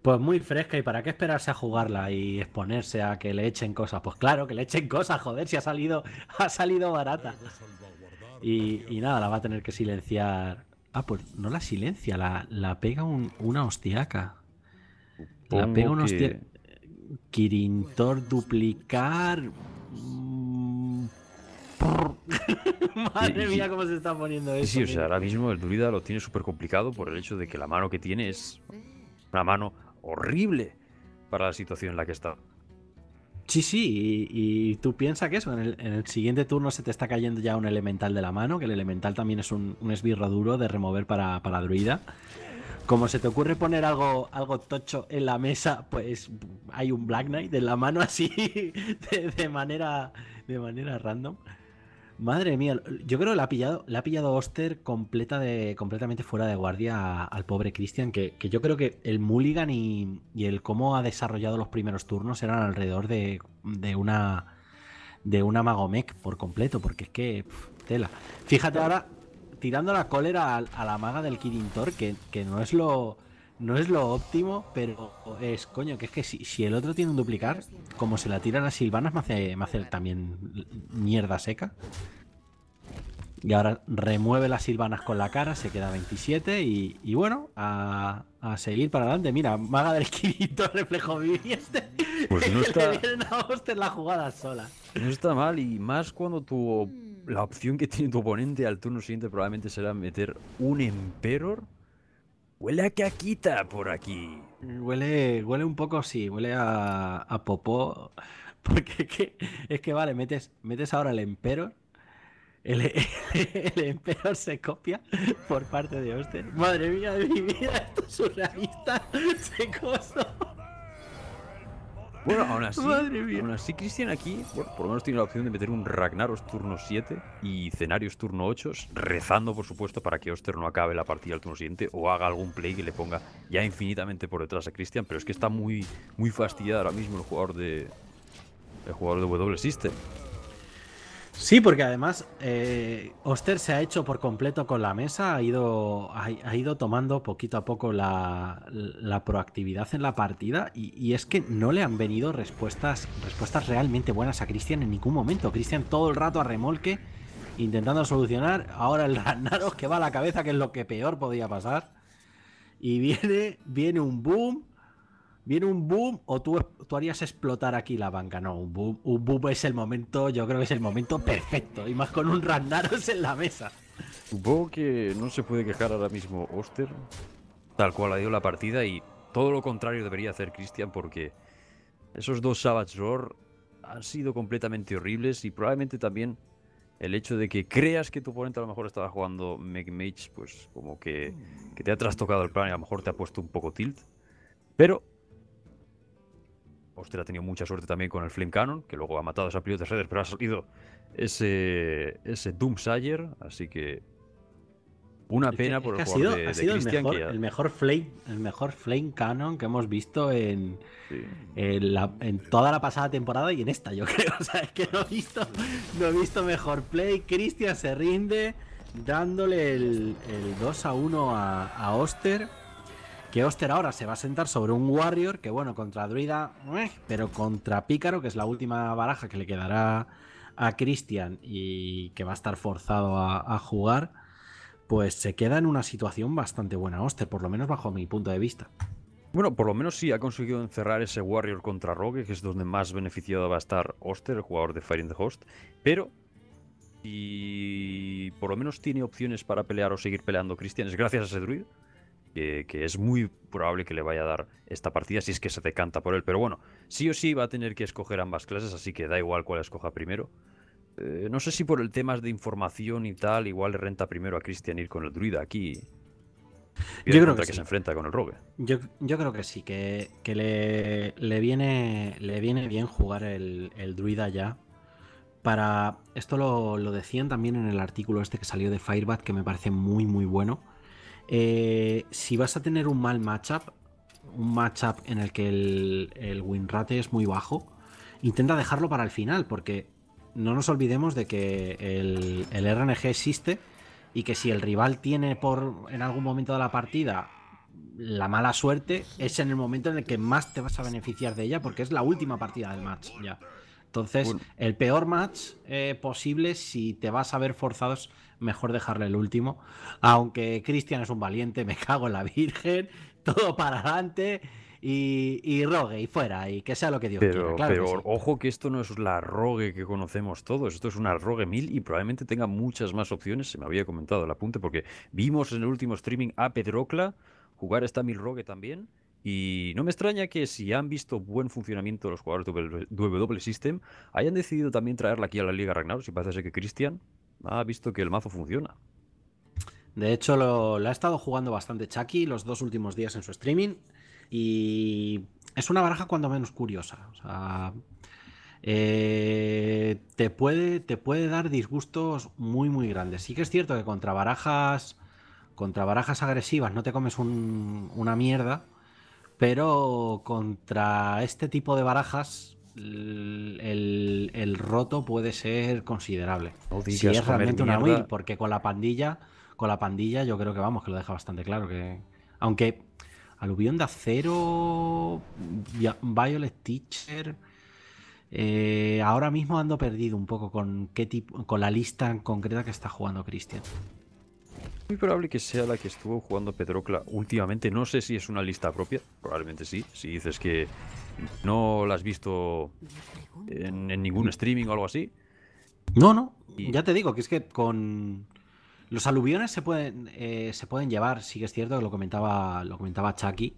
Pues muy fresca, ¿y para qué esperarse a jugarla y exponerse a que le echen cosas? Pues claro, que le echen cosas, joder, si ha salido, ha salido barata. Y, nada, la va a tener que silenciar. Ah, pues no la silencia, la, pega una hostiaca. la pega una hostiaca. Quirintor duplicar. Mm, Madre mía, cómo se está poniendo eso. Sí, o sea, ahora mismo el druida lo tiene súper complicado por el hecho de que la mano que tiene es una mano horrible para la situación en la que está. Sí, sí, y, tú piensas que eso, en el, siguiente turno se te está cayendo ya un elemental de la mano, que el elemental también es un, esbirro duro de remover para, para druida. Como se te ocurre poner algo, algo tocho en la mesa, pues hay un Black Knight en la mano así, de manera, de manera random. Madre mía, yo creo que la ha pillado, la pillado Oster completa de, completamente fuera de guardia al pobre Christian, que, yo creo que el Mulligan y, el cómo ha desarrollado los primeros turnos eran alrededor de, una de una Magomec por completo, porque es que tela. Fíjate ahora tirando la cólera a, la maga del Kirintor, que, que no es lo no es lo óptimo, pero es coño, que es que si, el otro tiene un duplicar, como se la tiran las Silvanas, me hace, también mierda seca. Y ahora remueve las silvanas con la cara, se queda 27 y, y bueno, a, seguir para adelante. Mira, maga del quinito, reflejo viviente. Pues no está... mal. la jugada sola. No está mal y más cuando tu, la opción que tiene tu oponente al turno siguiente probablemente será meter un Emperor Huele a caquita por aquí. Huele, huele un poco, sí, huele a, popó. Porque es que, es que, vale, metes, metes ahora el empero. El, empero se copia por parte de Oster. Madre mía de mi vida, esto es una vista secoso bueno, aún así, Cristian aquí, bueno, por lo menos tiene la opción de meter un Ragnaros turno 7 y Cenarios turno 8, rezando por supuesto para que Oster no acabe la partida al turno siguiente o haga algún play que le ponga ya infinitamente por detrás a Cristian, pero es que está muy, muy fastidiado ahora mismo el jugador de el jugador de W Sí, porque además eh, Oster se ha hecho por completo con la mesa, ha ido, ha, ido tomando poquito a poco la, proactividad en la partida y, es que no le han venido respuestas, respuestas realmente buenas a Cristian en ningún momento. Cristian todo el rato a remolque, intentando solucionar. Ahora el Ragnaros que va a la cabeza, que es lo que peor podía pasar. Y viene, viene un boom, ¿Viene un boom o tú, tú, harías explotar aquí la banca? No, un boom, un boom es el momento, yo creo que es el momento perfecto. Y más con un Randaros en la mesa. Supongo que no se puede quejar ahora mismo Oster. Tal cual ha ido la partida y todo lo contrario debería hacer Christian porque esos dos Savage Roar han sido completamente horribles y probablemente también el hecho de que creas que tu oponente a lo mejor estaba jugando Meg Mage, pues como que, que te ha trastocado el plan y a lo mejor te ha puesto un poco tilt. Pero Oster ha tenido mucha suerte también con el Flame Cannon, que luego ha matado a esa pilota de redes, pero ha salido ese, ese Doomsayer, así que una pena por el jugador de, ha sido el, mejor, flame, el mejor flame canon que hemos visto en, en, toda la pasada temporada y en esta, yo creo. O es que no he visto, mejor play. Cristian se rinde dándole el, 2 a 1 a Oster. Que Oster ahora se va a sentar sobre un Warrior que, bueno, contra Druida, eh, pero contra Pícaro, que es la última baraja que le quedará a Christian y que va a estar forzado a, jugar, pues se queda en una situación bastante buena Oster, por lo menos bajo mi punto de vista. Bueno, por lo menos sí ha conseguido encerrar ese Warrior contra Rogue, que es donde más beneficiado va a estar Oster, el jugador de Fire in the Host, pero y por lo menos tiene opciones para pelear o seguir peleando Christian, es gracias a ese druid que es muy probable que le vaya a dar esta partida si es que se decanta por él. Pero bueno, sí o sí va a tener que escoger ambas clases, así que da igual cuál escoja primero. Eh, no sé si por el tema de información y tal, igual le renta primero a Christian ir con el druida aquí. yo creo que, se enfrenta con el rogue. Yo, yo creo que sí, que, le, le, viene, le viene bien jugar el, druida ya. Para. Esto lo, lo, decían también en el artículo este que salió de Firebat, que me parece muy, muy bueno eh, si vas a tener un mal matchup, un matchup en el que el, winrate win rate es muy bajo, intenta dejarlo para el final, porque no nos olvidemos de que el, el RNG existe y que si el rival tiene por en algún momento de la partida la mala suerte, es en el momento en el que más te vas a beneficiar de ella, porque es la última partida del match ya. Entonces, el peor match eh, posible, si te vas a ver forzados, mejor dejarle el último. Aunque Cristian es un valiente, me cago en la Virgen, todo para adelante. Y, rogue y fuera, y que sea lo que Dios quiera. Claro pero ojo que esto no es la rogue que conocemos todos, esto es una rogue mil y probablemente tenga muchas más opciones, se me había comentado el apunte, porque vimos en el último streaming a Pedrocla jugar esta mil rogue también. Y no me extraña que si han visto buen funcionamiento de los jugadores de W System, hayan decidido también traerla aquí a la Liga Ragnaros Si parece ser que Cristian ha visto que el mazo funciona. De hecho, lo, ha estado jugando bastante Chucky los dos últimos días en su streaming. Y es una baraja cuando menos curiosa. O sea, eh, te, puede, te puede dar disgustos muy, muy grandes. Sí que es cierto que contra barajas, contra barajas agresivas no te comes una mierda. Pero contra este tipo de barajas, el, roto puede ser considerable. si es realmente una will, porque con la pandilla, con la pandilla, yo creo que vamos, que lo deja bastante claro. que Aunque Aluvión de Acero, Violet Teacher. Eh, ahora mismo ando perdido un poco con con la lista en concreta que está jugando Cristian. Muy probable que sea la que estuvo jugando Pedrocla últimamente. No sé si es una lista propia, probablemente sí. Si dices que no la has visto en, ningún streaming o algo así. No, no. Ya te digo que es que con los aluviones se pueden eh, se pueden llevar. Sí que es cierto lo comentaba lo comentaba Chucky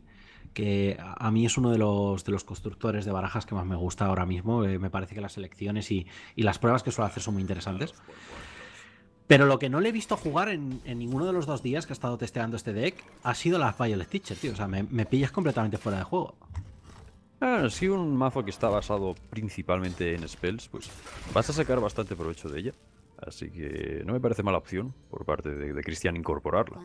que a mí es uno de los, de los constructores de barajas que más me gusta ahora mismo. Eh, me parece que las selecciones y, las pruebas que suele hacer son muy interesantes. Pero lo que no le he visto jugar en, ninguno de los dos días que ha estado testeando este deck ha sido la Violet Teacher, tío. O sea, me, pillas completamente fuera de juego. Ah, si un mazo que está basado principalmente en spells, pues vas a sacar bastante provecho de ella. Así que no me parece mala opción por parte de, Cristian incorporarla.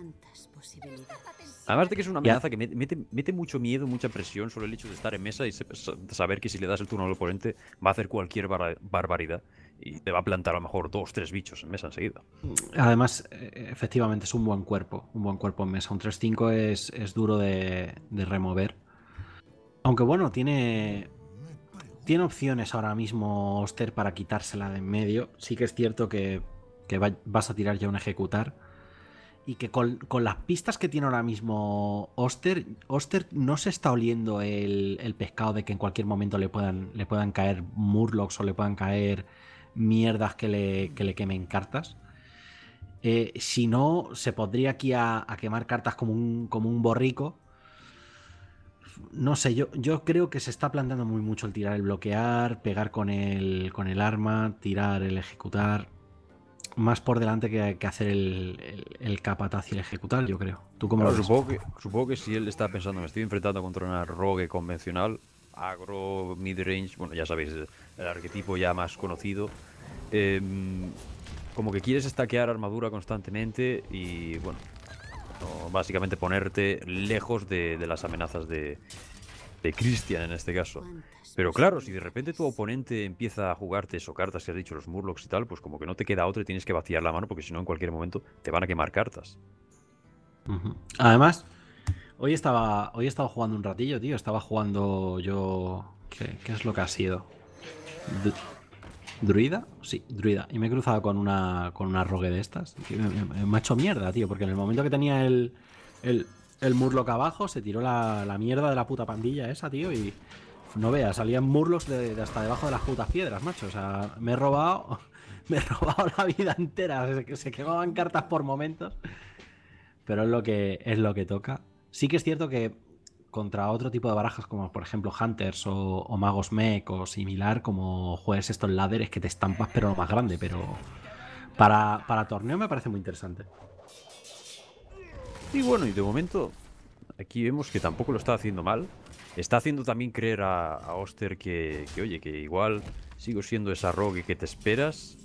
Además de que es una amenaza que mete, mucho miedo, mucha presión sobre el hecho de estar en mesa y saber que si le das el turno al oponente va a hacer cualquier barbaridad y te va a plantar a lo mejor dos, tres bichos en mesa enseguida. Además, e, e, efectivamente es un buen cuerpo, un buen cuerpo en mesa. Un 3-5 es, duro de, remover. Aunque bueno, tiene, tiene opciones ahora mismo Oster para quitársela de en medio. Sí que es cierto que, vas a tirar ya un ejecutar. Y que con, las pistas que tiene ahora mismo Oster, Oster no se está oliendo el, pescado de que en cualquier momento le puedan, le puedan caer Murlocs o le puedan caer mierdas que le, quemen cartas. Eh, si no, se podría aquí a, quemar cartas como un, como un borrico. No sé, yo, yo creo que se está planteando muy mucho el tirar el bloquear, pegar con el, con el arma, tirar el ejecutar. Más por delante que, que hacer el, el, capataz y el ejecutar, yo creo. ¿Tú cómo supongo, que, supongo que si él está pensando, me estoy enfrentando contra una rogue convencional, agro, midrange, bueno, ya sabéis, el arquetipo ya más conocido. Em, como que quieres estaquear armadura constantemente y, bueno, básicamente ponerte lejos de, las amenazas de, Christian en este caso. Pero claro, si de repente tu oponente empieza a jugarte eso, cartas que has dicho, los Murlocs y tal, pues como que no te queda otro y tienes que vaciar la mano porque si no en cualquier momento te van a quemar cartas. Además, Hoy estaba, hoy estaba jugando un ratillo, tío. Estaba jugando yo. ¿Qué, es lo que ha sido? ¿Druida? Sí, druida. Y me he cruzado con una, con una rogue de estas. Me, ha hecho mierda, tío, porque en el momento que tenía el, el, el Murloc abajo, se tiró la, mierda de la puta pandilla esa, tío, y no veas, salían murlos de, hasta debajo de las putas piedras, macho. O sea, me he robado, me he robado la vida entera. Se, se quemaban cartas por momentos. Pero es lo que, es lo que toca. Sí que es cierto que contra otro tipo de barajas como por ejemplo Hunters o, Magos Mech o similar, como juegues estos laderes que te estampas pero lo más grande, pero para, torneo me parece muy interesante. Y bueno, y de momento aquí vemos que tampoco lo está haciendo mal. Está haciendo también creer a, Oster que, que, oye, que igual sigo siendo esa rogue que te esperas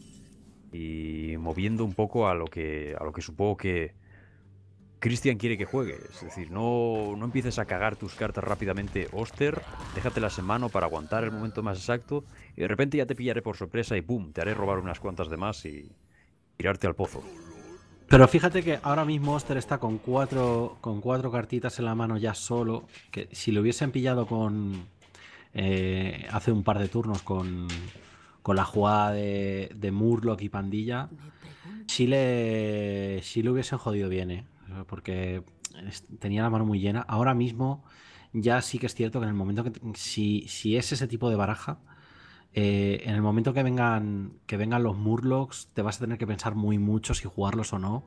y moviendo un poco a lo que, a lo que supongo que Christian quiere que juegues, Es decir, no, no empieces a cagar tus cartas rápidamente, Oster. Déjatelas en mano para aguantar el momento más exacto. Y de repente ya te pillaré por sorpresa y ¡boom! Te haré robar unas cuantas de más y tirarte al pozo. Pero fíjate que ahora mismo Oster está con cuatro, con cuatro cartitas en la mano ya solo. Que si lo hubiesen pillado con. Eh, hace un par de turnos con, con la jugada de, de Murloc y Pandilla, si le, le hubiesen jodido bien, ¿eh? porque tenía la mano muy llena. Ahora mismo ya sí que es cierto que en el momento que si, es ese tipo de baraja, eh, en el momento que vengan, que vengan los Murlocs, te vas a tener que pensar muy mucho si jugarlos o no.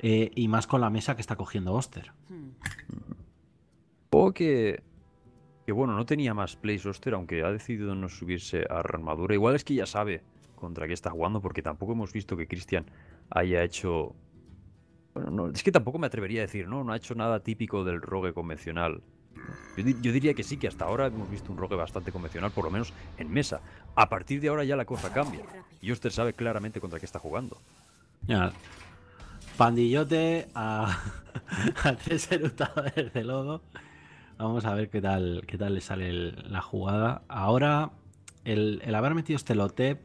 Eh, y más con la mesa que está cogiendo Oster. Hmm. O que, que bueno, no tenía más plays Oster, aunque ha decidido no subirse a armadura. Igual es que ya sabe contra qué está jugando, porque tampoco hemos visto que Cristian haya hecho es que tampoco me atrevería a decir, no, no ha hecho nada típico del rogue convencional. Yo, diría que sí, que hasta ahora hemos visto un rogue bastante convencional, por lo menos en mesa. A partir de ahora ya la cosa cambia. Y usted sabe claramente contra qué está jugando. Ya. Pandillote a, a ser lodo. Vamos a ver qué tal, qué tal le sale la jugada. Ahora, el, el haber metido este Lotep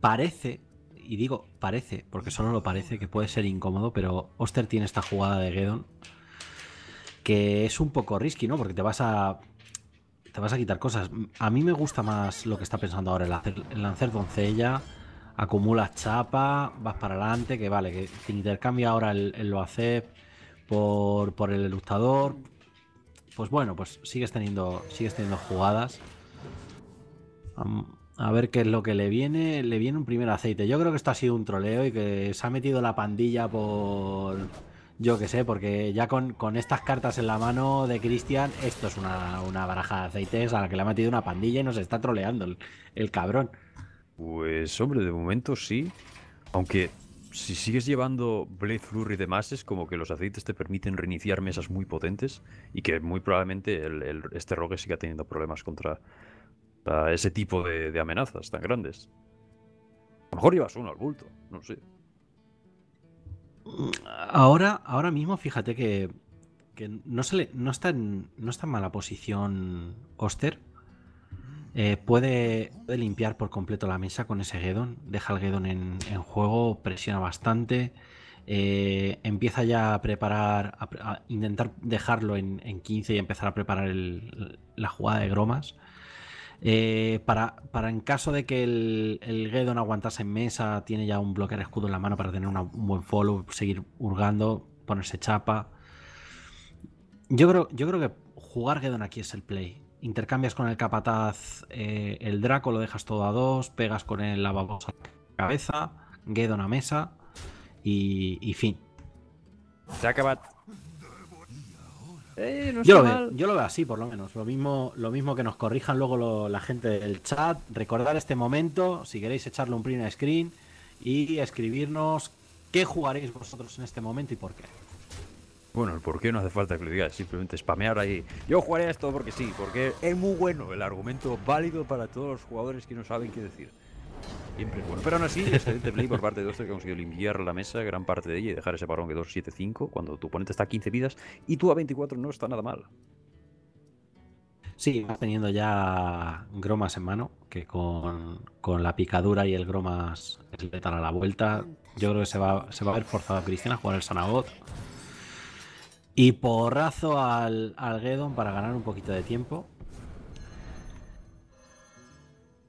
parece y digo parece, porque solo lo parece, que puede ser incómodo, pero Oster tiene esta jugada de Gedon que es un poco risky, ¿no? Porque te vas a te vas a quitar cosas. A mí me gusta más lo que está pensando ahora el lanzar doncella, acumulas chapa, vas para adelante, que vale, que te intercambia ahora el, el hace por, el eluctador. Pues bueno, pues sigues teniendo sigues teniendo jugadas. A ver qué es lo que le viene. Le viene un primer aceite. Yo creo que esto ha sido un troleo y que se ha metido la pandilla por... Yo qué sé, porque ya con, con, estas cartas en la mano de Cristian, esto es una, baraja de aceites a la que le ha metido una pandilla y nos está troleando el, cabrón. Pues hombre, de momento sí. Aunque si sigues llevando Blade Flurry de demás, es como que los aceites te permiten reiniciar mesas muy potentes y que muy probablemente este rogue siga teniendo problemas contra para ese tipo de, amenazas tan grandes. A lo mejor ibas uno al bulto, no sé. Ahora, ahora mismo, fíjate que, no, se le, no, está en, no está mala posición Oster. Eh, puede, limpiar por completo la mesa con ese Gedon. Deja el Gedon en, juego, presiona bastante. Eh, empieza ya a preparar, a, intentar dejarlo en, 15 y empezar a preparar la jugada de Gromas. Eh, para, para, en caso de que el, el aguantase en mesa, tiene ya un bloquear escudo en la mano para tener un buen follow, seguir hurgando, ponerse chapa. Yo creo, yo creo que jugar Gedon aquí es el play. Intercambias con el capataz eh, el Draco, lo dejas todo a dos, pegas con el la cabeza, Gedon a mesa y, y fin. Se acaba eh, yo, lo veo, yo lo así, por lo menos. Lo mismo, lo mismo que nos corrijan luego la gente del chat. Recordar este momento, si queréis echarle un print screen y escribirnos qué jugaréis vosotros en este momento y por qué. Bueno, el por qué no hace falta que lo simplemente spamear ahí. Yo jugaré esto porque sí, porque es muy bueno el argumento válido para todos los jugadores que no saben qué decir. Siempre bueno. Pero aún así, excelente play por parte de usted que ha conseguido limpiar la mesa, gran parte de ella, y dejar ese parón que 2-7-5 cuando tu oponente está a 15 vidas y tú a 24 no está nada mal. Sí, vas teniendo ya gromas en mano, que con, la picadura y el gromas es letal a la vuelta. Yo creo que se va, se va a ver forzado a Cristian a jugar el Sanagot. Y porrazo al, al Gedon para ganar un poquito de tiempo.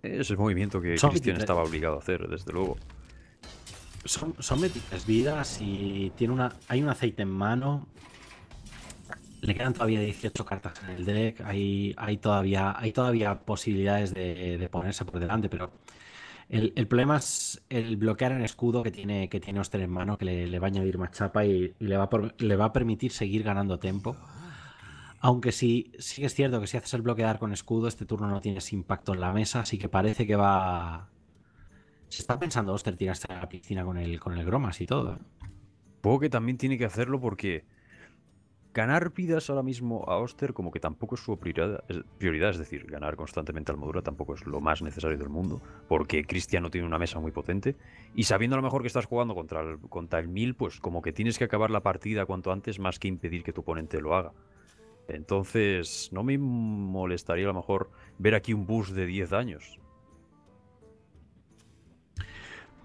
Es el movimiento que Cristian estaba obligado a hacer, desde luego. Son, son vidas y tiene una, hay un aceite en mano. Le quedan todavía 18 cartas en el deck. Hay, hay, todavía, hay todavía posibilidades de, ponerse por delante, pero el, problema es el bloquear en escudo que tiene, que tiene Oster en mano, que le, va a añadir más chapa y, le, va le va a permitir seguir ganando tiempo. Aunque sí, es cierto que si haces el bloquear con escudo, este turno no tienes impacto en la mesa, así que parece que va. Se está pensando Oster tirarse a la piscina con el, con el Gromas y todo. Poco que también tiene que hacerlo porque ganar vidas ahora mismo a Oster como que tampoco es su prioridad, es, decir, ganar constantemente Modura tampoco es lo más necesario del mundo, porque Cristiano tiene una mesa muy potente, y sabiendo a lo mejor que estás jugando contra el, contra el 1000, pues como que tienes que acabar la partida cuanto antes más que impedir que tu oponente lo haga. Entonces, no me molestaría a lo mejor ver aquí un bus de 10 años.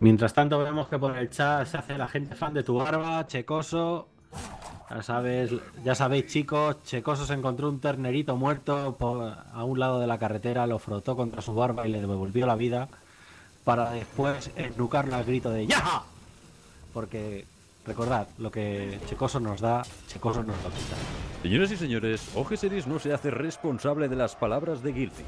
Mientras tanto, vemos que por el chat se hace la gente fan de tu barba, Checoso. Ya, sabes, ya sabéis, chicos, Checoso se encontró un ternerito muerto a un lado de la carretera, lo frotó contra su barba y le devolvió la vida para después enlucarla al grito de ¡Yaja! Porque Recordad, lo que Checoso nos da, Checoso nos lo quita. y señores, OG no se hace responsable de las palabras de Guilty.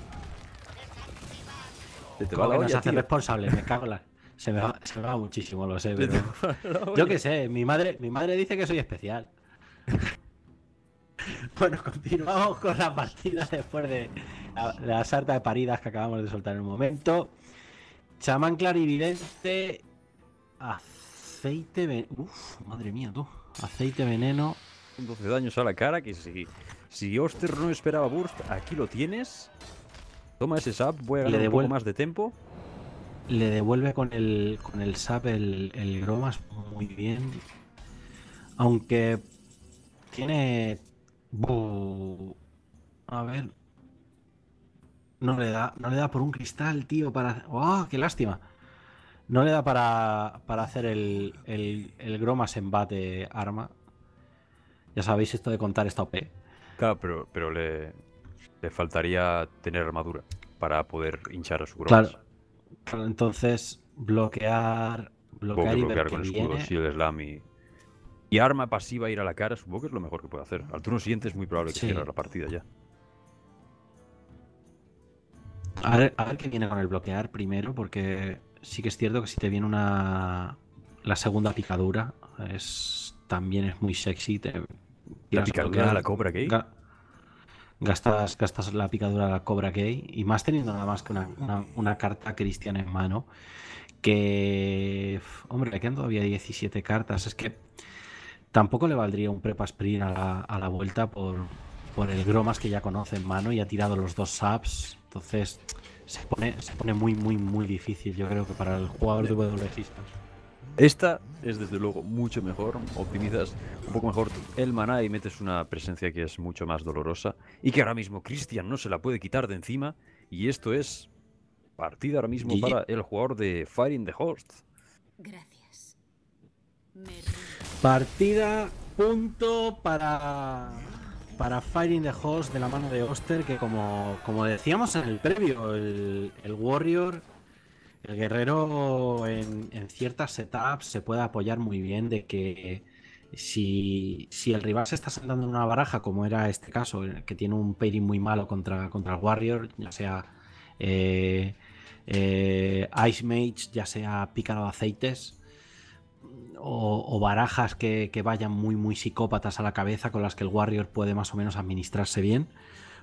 Se no hace responsable, me cago la... Se me, va, muchísimo, lo sé, Yo qué sé, mi madre, mi madre dice que soy especial. Bueno, continuamos con la partida después de la, sarta de paridas que acabamos de soltar en un momento. Chamán clarividente Aceite veneno. Uf, madre mía, tú. Aceite veneno. 12 daños a la cara, que si, si Oster no esperaba burst, aquí lo tienes. Toma ese sap, voy a ganar un poco más de tempo. Le devuelve con el, con el sap el, el gromas muy bien. Aunque tiene... A ver... No le, da, no le da por un cristal, tío, para... ¡Oh, qué lástima! No le da para, hacer el, el, el gromas embate arma. Ya sabéis esto de contar esta OP. Claro, pero, pero le, le faltaría tener armadura para poder hinchar a su gromas. Claro. Entonces, bloquear. Bloquear, y bloquear con escudo, si el slam y. arma pasiva ir a la cara, supongo que es lo mejor que puede hacer. Al turno siguiente es muy probable que cierre la partida ya. ver, a ver, qué viene con el bloquear primero, porque sí que es cierto que si te viene una. La segunda picadura es también es muy sexy. la picadura a la cobra gay. gastas, la picadura de la cobra gay y más teniendo nada más que una, carta cristiana en mano. Que. Hombre, le quedan todavía 17 cartas. Es que tampoco le valdría un prepa sprint a la, vuelta por, por el Gromas que ya conoce en mano y ha tirado los dos subs. Entonces, se pone, pone muy, muy, muy difícil, yo creo que para el jugador de WXistas. Esta es desde luego mucho mejor, optimizas un poco mejor el maná y metes una presencia que es mucho más dolorosa y que ahora mismo Christian no se la puede quitar de encima y esto es partida ahora mismo para el jugador de Firing the Host. Gracias. Partida punto para para Fighting the Host de la mano de Oster, que como, decíamos en el previo, el, Warrior, el guerrero en, ciertas setups se puede apoyar muy bien de que si, el rival se está sentando en una baraja, como era este caso, que tiene un pairing muy malo contra, contra el Warrior, ya sea eh, eh, Ice Mage, ya sea Pícaro de Aceites, o, barajas que, vayan muy, muy psicópatas a la cabeza con las que el Warrior puede más o menos administrarse bien,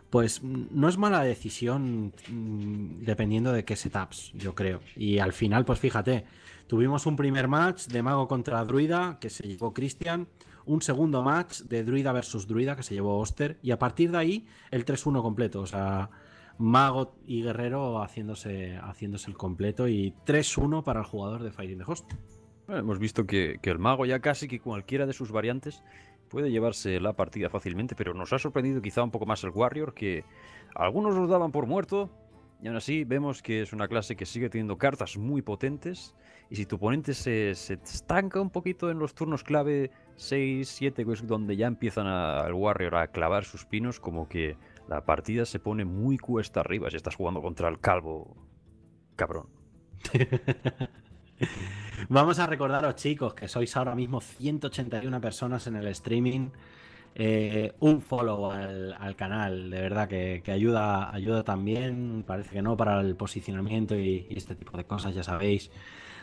pues no es mala decisión mm, dependiendo de qué setups, yo creo. Y al final, pues fíjate, tuvimos un primer match de mago contra druida que se llevó Christian, un segundo match de druida versus druida que se llevó Oster, y a partir de ahí el 3-1 completo, o sea, mago y guerrero haciéndose, haciéndose el completo y 3-1 para el jugador de Fighting the Host hemos visto que, el mago ya casi que cualquiera de sus variantes puede llevarse la partida fácilmente, pero nos ha sorprendido quizá un poco más el Warrior, que algunos los daban por muerto, y aún así vemos que es una clase que sigue teniendo cartas muy potentes, y si tu oponente se, estanca un poquito en los turnos clave 6, 7, donde ya empiezan al Warrior a clavar sus pinos, como que la partida se pone muy cuesta arriba si estás jugando contra el calvo cabrón. Vamos a recordaros, chicos, que sois ahora mismo 181 personas en el streaming. Eh, un follow al, canal, de verdad que, ayuda, ayuda también, parece que no, para el posicionamiento y, este tipo de cosas, ya sabéis,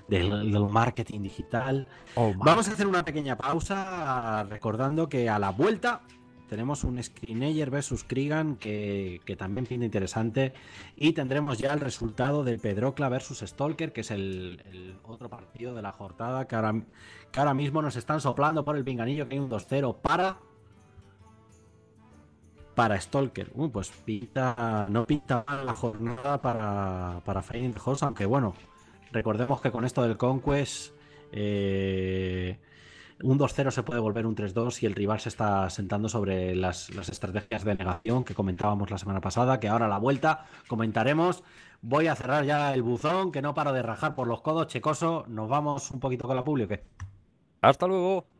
del, marketing digital. Oh, Vamos a hacer una pequeña pausa recordando que a la vuelta tenemos un Screenager versus Krigan que, también pinta interesante. Y tendremos ya el resultado del Pedrocla versus Stalker, que es el, otro partido de la jornada que ahora, mismo nos están soplando por el pinganillo que hay un 2-0 para. Para Stalker. Uh, pues pinta, no pinta la jornada para, para Fading Horse, aunque bueno, recordemos que con esto del Conquest. Eh, un 2-0 se puede volver un 3-2 si el rival se está sentando sobre las, estrategias de negación que comentábamos la semana pasada, que ahora a la vuelta comentaremos. Voy a cerrar ya el buzón, que no paro de rajar por los codos. Checoso, nos vamos un poquito con la pública. Hasta luego.